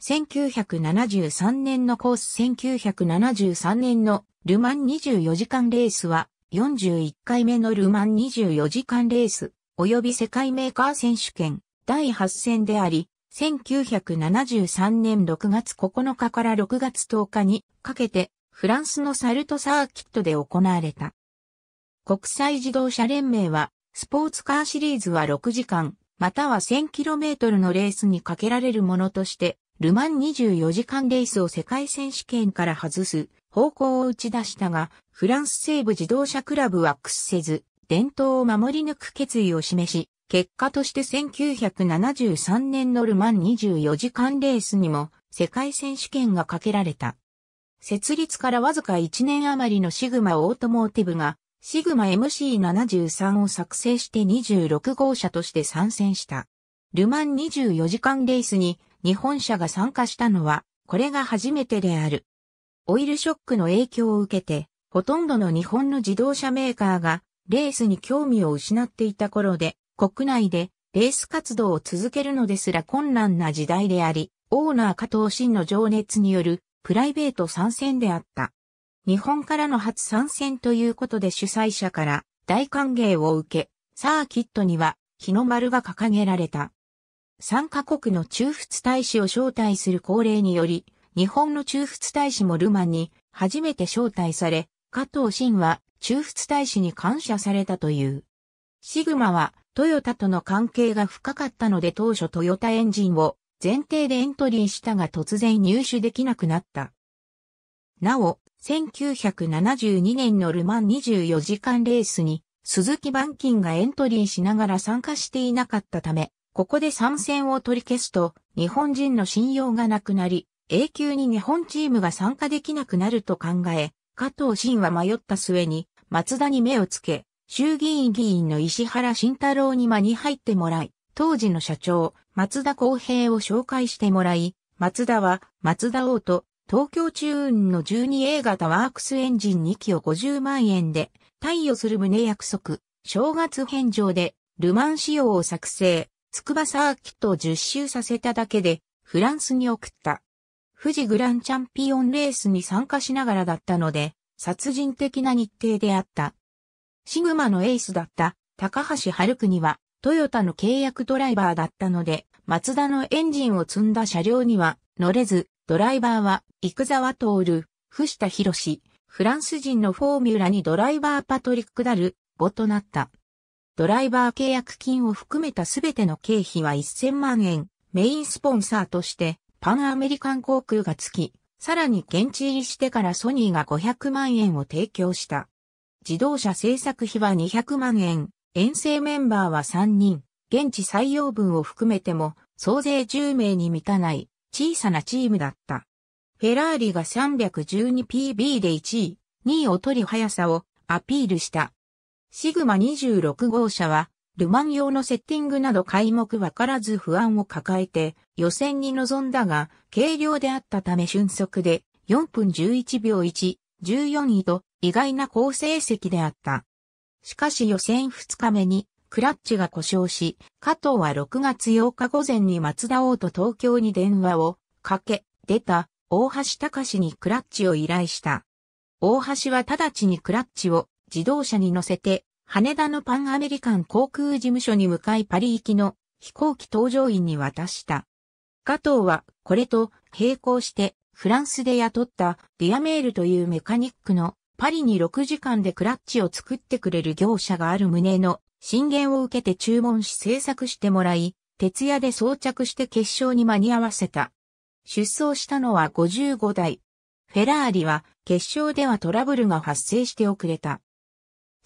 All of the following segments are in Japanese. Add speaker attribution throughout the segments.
Speaker 1: 1973年のコース1973年のルマン24時間レースは41回目のルマン24時間レース及び世界メーカー選手権第8戦であり1973年6月9日から6月10日にかけてフランスのサルトサーキットで行われた。国際自動車連盟はスポーツカーシリーズは6時間または 1000km のレースにかけられるものとしてルマン24時間レースを世界選手権から外す方向を打ち出したが、フランス西部自動車クラブは屈せず、伝統を守り抜く決意を示し、結果として1973年のルマン24時間レースにも世界選手権がかけられた。設立からわずか1年余りのシグマオートモーティブが、シグマ MC73 を作成して26号車として参戦した。ルマン24時間レースに日本社が参加したのは、これが初めてである。オイルショックの影響を受けて、ほとんどの日本の自動車メーカーがレースに興味を失っていた頃で、国内でレース活動を続けるのですら困難な時代であり、オーナー加藤真の情熱によるプライベート参戦であった。日本からの初参戦ということで主催者から大歓迎を受け、サーキットには日の丸が掲げられた。3カ国の中仏大使を招待する恒例により、日本の中仏大使もルマンに初めて招待され、加藤真は中仏大使に感謝されたという。シグマはトヨタとの関係が深かったので当初トヨタエンジンを前提でエントリーしたが突然入手できなくなった。なお、1972年のルマン24時間レースに鈴木板金がエントリーしながら参加していなかったため、ここで参戦を取り消すと、日本人の信用がなくなり、永久に日本チームが参加できなくなると考え、加藤真は迷った末に、松田に目をつけ、衆議院議員の石原慎太郎に間に入ってもらい、当時の社長、松田公平を紹介してもらい、松田は、松田王と、東京中運の 12A 型ワークスエンジン2機を50万円で、貸与する旨約束、正月返上で、ルマン仕様を作成、筑波サーキットを10周させただけで、フランスに送った。富士グランチャンピオンレースに参加しながらだったので、殺人的な日程であった。シグマのエースだった高橋春国は、トヨタの契約ドライバーだったので、マツダのエンジンを積んだ車両には乗れず、ドライバーは、幾沢徹、藤田博士、フランス人のフォーミュラにドライバーパトリック・ダル、語となった。ドライバー契約金を含めたすべての経費は1000万円、メインスポンサーとしてパンアメリカン航空が付き、さらに現地入りしてからソニーが500万円を提供した。自動車制作費は200万円、遠征メンバーは3人、現地採用分を含めても総勢10名に満たない小さなチームだった。フェラーリが 312pb で1位、2位を取り速さをアピールした。シグマ26号車は、ルマン用のセッティングなど開目わからず不安を抱えて予選に臨んだが、軽量であったため瞬速で4分11秒1、14位と意外な好成績であった。しかし予選2日目にクラッチが故障し、加藤は6月8日午前に松田王と東京に電話をかけ、出た大橋隆にクラッチを依頼した。大橋は直ちにクラッチを自動車に乗せて、羽田のパンアメリカン航空事務所に向かいパリ行きの飛行機搭乗員に渡した。加藤は、これと並行して、フランスで雇ったディアメールというメカニックのパリに6時間でクラッチを作ってくれる業者がある旨の進言を受けて注文し制作してもらい、徹夜で装着して決勝に間に合わせた。出走したのは55台。フェラーリは決勝ではトラブルが発生して遅れた。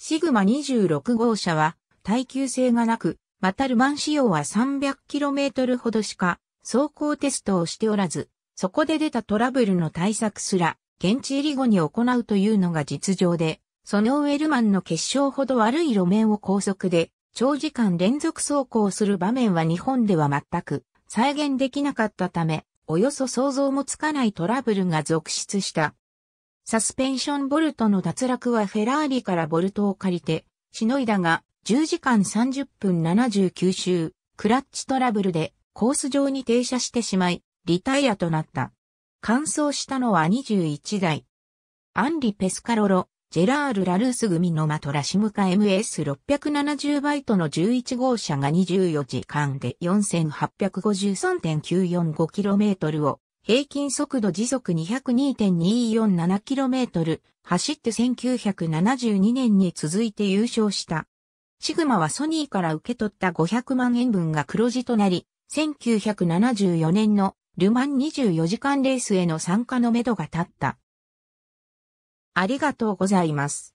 Speaker 1: シグマ26号車は耐久性がなく、またルマン仕様は 300km ほどしか走行テストをしておらず、そこで出たトラブルの対策すら、現地入り後に行うというのが実情で、そのウェルマンの結晶ほど悪い路面を高速で、長時間連続走行する場面は日本では全く再現できなかったため、およそ想像もつかないトラブルが続出した。サスペンションボルトの脱落はフェラーリからボルトを借りて、しのいだが、10時間30分79周、クラッチトラブルでコース上に停車してしまい、リタイアとなった。完走したのは21台。アンリ・ペスカロロ、ジェラール・ラルース組のマトラシムカ MS670 バイトの11号車が24時間で 4853.945km を平均速度時速 202.247km 走って1972年に続いて優勝した。シグマはソニーから受け取った500万円分が黒字となり、1974年のルマン24時間レースへの参加のめどが立った。ありがとうございます。